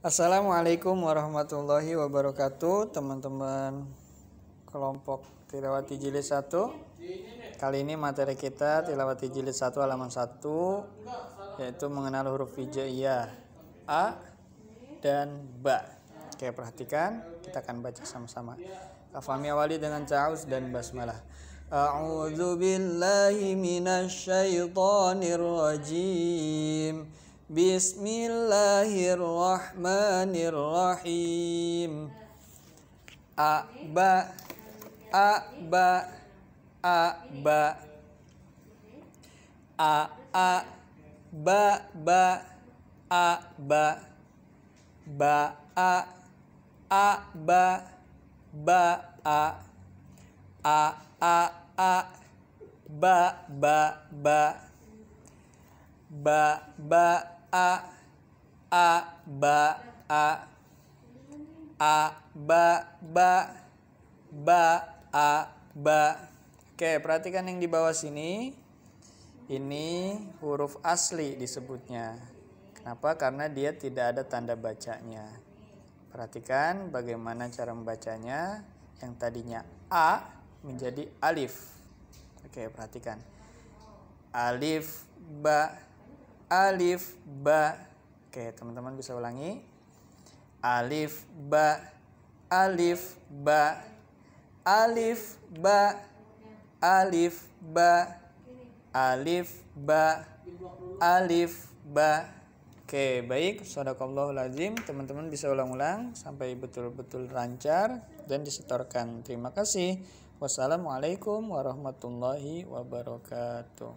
Assalamualaikum warahmatullahi wabarakatuh teman-teman kelompok tilawati jilid 1 kali ini materi kita tilawati jilid 1 halaman 1 yaitu mengenal huruf hijaiyah A dan Ba oke perhatikan kita akan baca sama-sama kafami awali dengan caus dan basmalah A'udzubillahiminasyaitonirrojim A'udzubillahiminasyaitonirrojim Bismillahirrahmanirrahim. Aba aba aba a a ba ba a ba ba a a ba ba a a a a ba ba ba ba ba a a ba a a ba ba ba a ba oke perhatikan yang di bawah sini ini huruf asli disebutnya kenapa karena dia tidak ada tanda bacanya perhatikan bagaimana cara membacanya yang tadinya a menjadi alif oke perhatikan alif ba alif ba oke teman-teman bisa ulangi alif ba alif ba alif ba alif ba alif ba alif ba oke baik sadaqallahu lazim teman-teman bisa ulang-ulang sampai betul-betul lancar dan disetorkan terima kasih wassalamualaikum warahmatullahi wabarakatuh